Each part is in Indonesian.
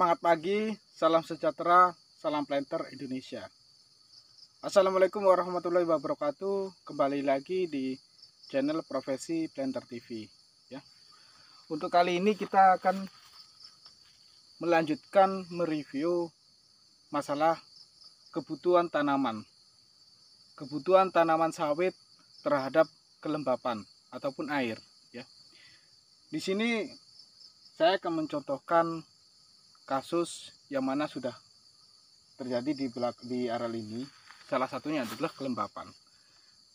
Semangat pagi, salam sejahtera, salam planter Indonesia. Assalamualaikum warahmatullahi wabarakatuh. Kembali lagi di channel Profesi Planter TV. Ya. Untuk kali ini kita akan melanjutkan mereview masalah kebutuhan tanaman. Kebutuhan tanaman sawit terhadap kelembapan ataupun air. Ya. Di sini saya akan mencontohkan kasus yang mana sudah terjadi di blok, di areal ini. Salah satunya adalah kelembapan.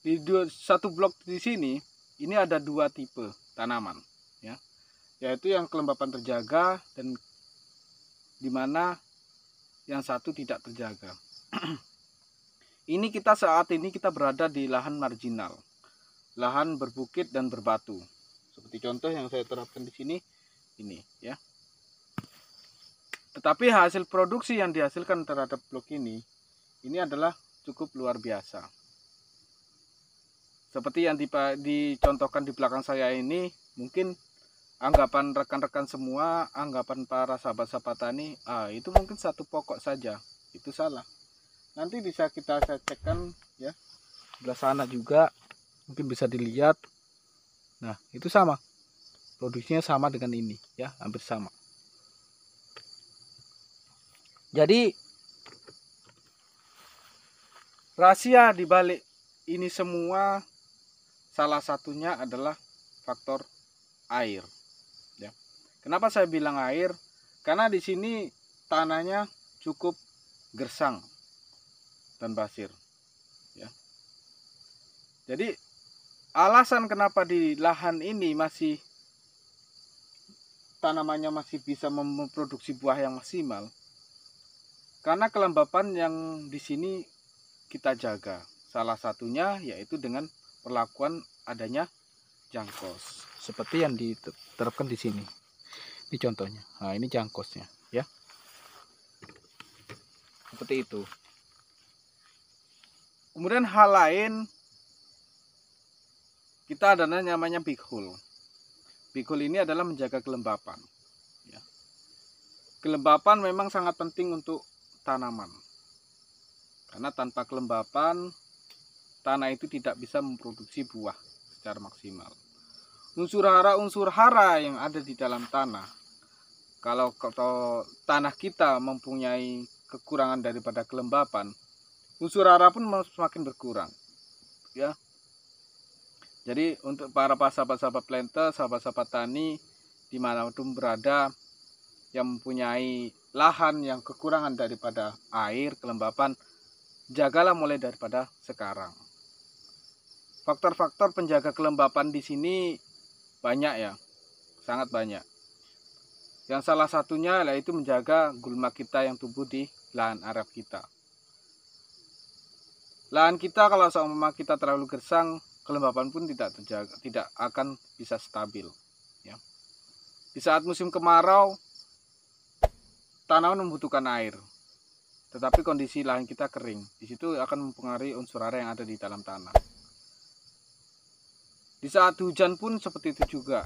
Di dua, satu blok di sini ini ada dua tipe tanaman, ya, yaitu yang kelembapan terjaga dan di mana yang satu tidak terjaga. ini kita saat ini kita berada di lahan marginal, lahan berbukit dan berbatu. Seperti contoh yang saya terapkan di sini, ini ya. Tapi hasil produksi yang dihasilkan terhadap blok ini ini adalah cukup luar biasa. Seperti yang dicontohkan di belakang saya ini, mungkin anggapan rekan-rekan semua, anggapan para sahabat-sahabat tani, ah itu mungkin satu pokok saja, itu salah. Nanti bisa kita cekkan ya. Belah sana juga mungkin bisa dilihat. Nah, itu sama. Produksinya sama dengan ini ya, hampir sama. Jadi rahasia dibalik ini semua salah satunya adalah faktor air. Ya. Kenapa saya bilang air? Karena di sini tanahnya cukup gersang dan pasir. Ya. Jadi alasan kenapa di lahan ini masih tanamannya masih bisa memproduksi buah yang maksimal karena kelembapan yang di sini kita jaga. Salah satunya yaitu dengan perlakuan adanya jangkos seperti yang diterapkan di sini. Ini contohnya. Nah, ini jangkosnya ya. Seperti itu. Kemudian hal lain kita ada namanya big hole. Big hole ini adalah menjaga kelembapan. Ya. Kelembapan memang sangat penting untuk tanaman. Karena tanpa kelembapan, tanah itu tidak bisa memproduksi buah secara maksimal. Unsur hara-unsur hara yang ada di dalam tanah. Kalau, kalau tanah kita mempunyai kekurangan daripada kelembapan, unsur hara pun semakin berkurang. Ya. Jadi untuk para sahabat-sahabat planter, sahabat-sahabat tani di dimanapun berada, yang mempunyai lahan yang kekurangan daripada air, kelembapan, jagalah mulai daripada sekarang. Faktor-faktor penjaga kelembapan di sini banyak ya, sangat banyak. Yang salah satunya yaitu menjaga gulma kita yang tumbuh di lahan Arab kita. Lahan kita kalau seumpama kita terlalu gersang, kelembapan pun tidak terjaga, tidak akan bisa stabil. Ya. Di saat musim kemarau, tanaman membutuhkan air tetapi kondisi lahan kita kering di situ akan mempengaruhi unsur hara yang ada di dalam tanah di saat hujan pun seperti itu juga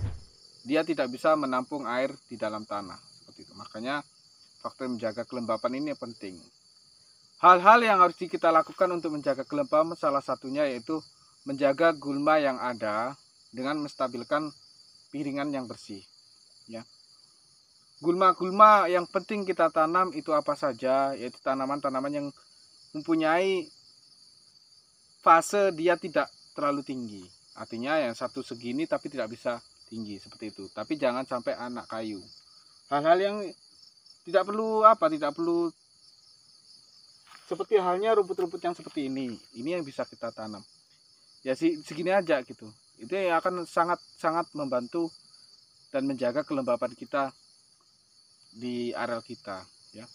dia tidak bisa menampung air di dalam tanah seperti itu makanya faktor menjaga kelembapan ini penting hal-hal yang harus kita lakukan untuk menjaga kelembapan salah satunya yaitu menjaga gulma yang ada dengan menstabilkan piringan yang bersih ya Gulma-gulma yang penting kita tanam itu apa saja, yaitu tanaman-tanaman yang mempunyai fase dia tidak terlalu tinggi. Artinya yang satu segini tapi tidak bisa tinggi seperti itu. Tapi jangan sampai anak kayu. Hal-hal yang tidak perlu apa, tidak perlu seperti halnya rumput-rumput yang seperti ini. Ini yang bisa kita tanam. Ya sih segini aja gitu. Itu yang akan sangat sangat membantu dan menjaga kelembapan kita di areal kita ya.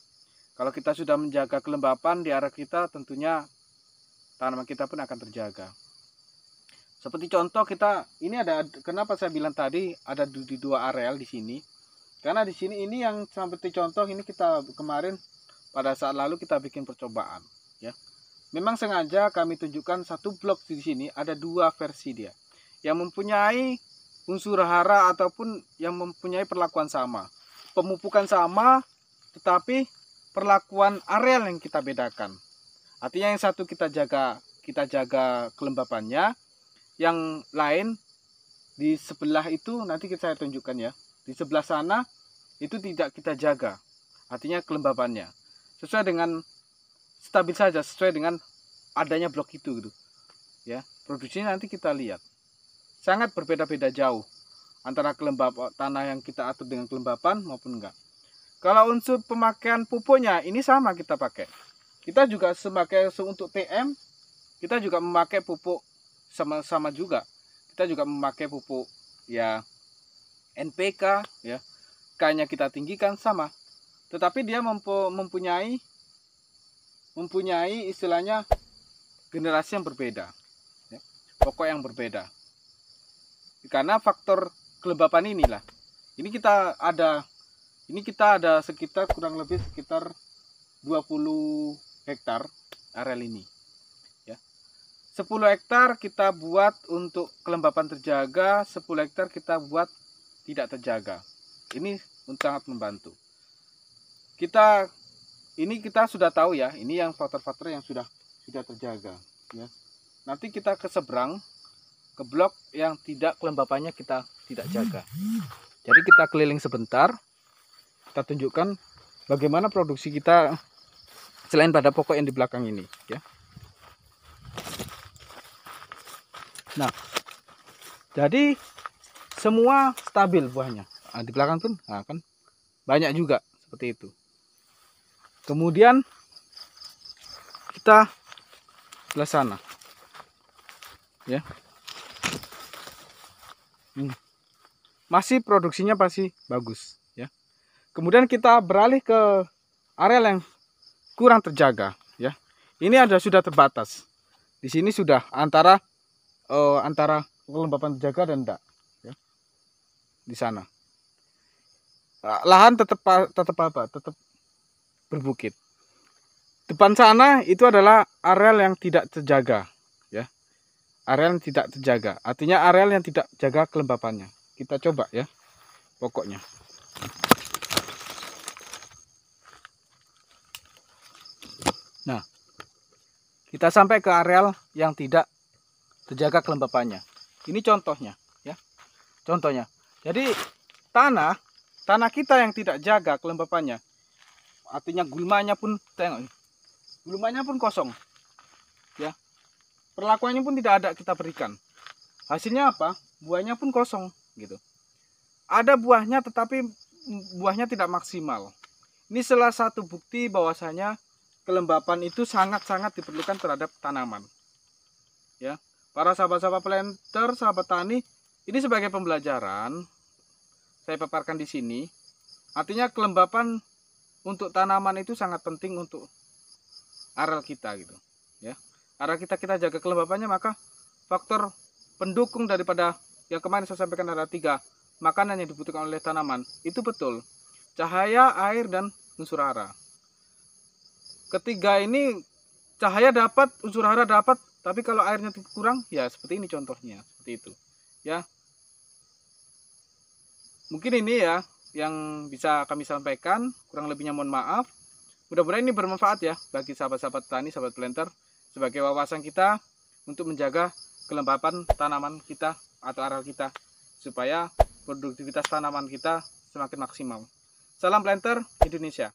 Kalau kita sudah menjaga kelembapan di areal kita tentunya tanaman kita pun akan terjaga. Seperti contoh kita ini ada kenapa saya bilang tadi ada di dua areal di sini. Karena di sini ini yang seperti contoh ini kita kemarin pada saat lalu kita bikin percobaan ya. Memang sengaja kami tunjukkan satu blok di sini ada dua versi dia yang mempunyai unsur hara ataupun yang mempunyai perlakuan sama pemupukan sama tetapi perlakuan areal yang kita bedakan. Artinya yang satu kita jaga kita jaga kelembapannya, yang lain di sebelah itu nanti kita saya tunjukkan ya. Di sebelah sana itu tidak kita jaga. Artinya kelembapannya. Sesuai dengan stabil saja sesuai dengan adanya blok itu gitu. Ya, produksinya nanti kita lihat. Sangat berbeda-beda jauh antara kelembapan tanah yang kita atur dengan kelembapan maupun enggak. Kalau unsur pemakaian pupuknya ini sama kita pakai. Kita juga sebagai untuk TM kita juga memakai pupuk sama-sama juga. Kita juga memakai pupuk ya NPK ya. k kita tinggikan sama. Tetapi dia mempunyai mempunyai istilahnya generasi yang berbeda. Ya, pokok yang berbeda. Karena faktor kelembapan inilah. Ini kita ada ini kita ada sekitar kurang lebih sekitar 20 hektar areal ini. Ya. 10 hektar kita buat untuk kelembapan terjaga, 10 hektar kita buat tidak terjaga. Ini sangat membantu. Kita ini kita sudah tahu ya, ini yang faktor-faktor yang sudah sudah terjaga ya. Nanti kita ke seberang ke blok yang tidak kelembapannya kita tidak jaga. Jadi kita keliling sebentar, kita tunjukkan bagaimana produksi kita selain pada pokok yang di belakang ini, ya. Nah, jadi semua stabil buahnya. Nah, di belakang pun, nah kan banyak juga seperti itu. Kemudian kita ke sana, ya. Hmm. Masih produksinya pasti bagus ya. Kemudian kita beralih ke areal yang kurang terjaga ya. Ini ada sudah terbatas. Di sini sudah antara uh, antara kelembapan terjaga dan tidak ya. Di sana. Eh, lahan tetap tetap apa? Tetap berbukit. Depan sana itu adalah areal yang tidak terjaga areal yang tidak terjaga artinya areal yang tidak jaga kelembapannya kita coba ya pokoknya nah kita sampai ke areal yang tidak terjaga kelembapannya ini contohnya ya contohnya jadi tanah tanah kita yang tidak jaga kelembapannya artinya gulmanya pun tengok gulmanya pun kosong perlakuannya pun tidak ada kita berikan hasilnya apa buahnya pun kosong gitu ada buahnya tetapi buahnya tidak maksimal ini salah satu bukti bahwasanya kelembapan itu sangat-sangat diperlukan terhadap tanaman ya para sahabat-sahabat planter sahabat tani ini sebagai pembelajaran saya paparkan di sini artinya kelembapan untuk tanaman itu sangat penting untuk aral kita gitu karena kita kita jaga kelembapannya maka faktor pendukung daripada yang kemarin saya sampaikan ada tiga makanan yang dibutuhkan oleh tanaman itu betul cahaya air dan unsur hara ketiga ini cahaya dapat unsur hara dapat tapi kalau airnya kurang ya seperti ini contohnya seperti itu ya mungkin ini ya yang bisa kami sampaikan kurang lebihnya mohon maaf mudah-mudahan ini bermanfaat ya bagi sahabat-sahabat tani sahabat planter sebagai wawasan kita untuk menjaga kelembapan tanaman kita atau aral kita supaya produktivitas tanaman kita semakin maksimal. Salam planter Indonesia.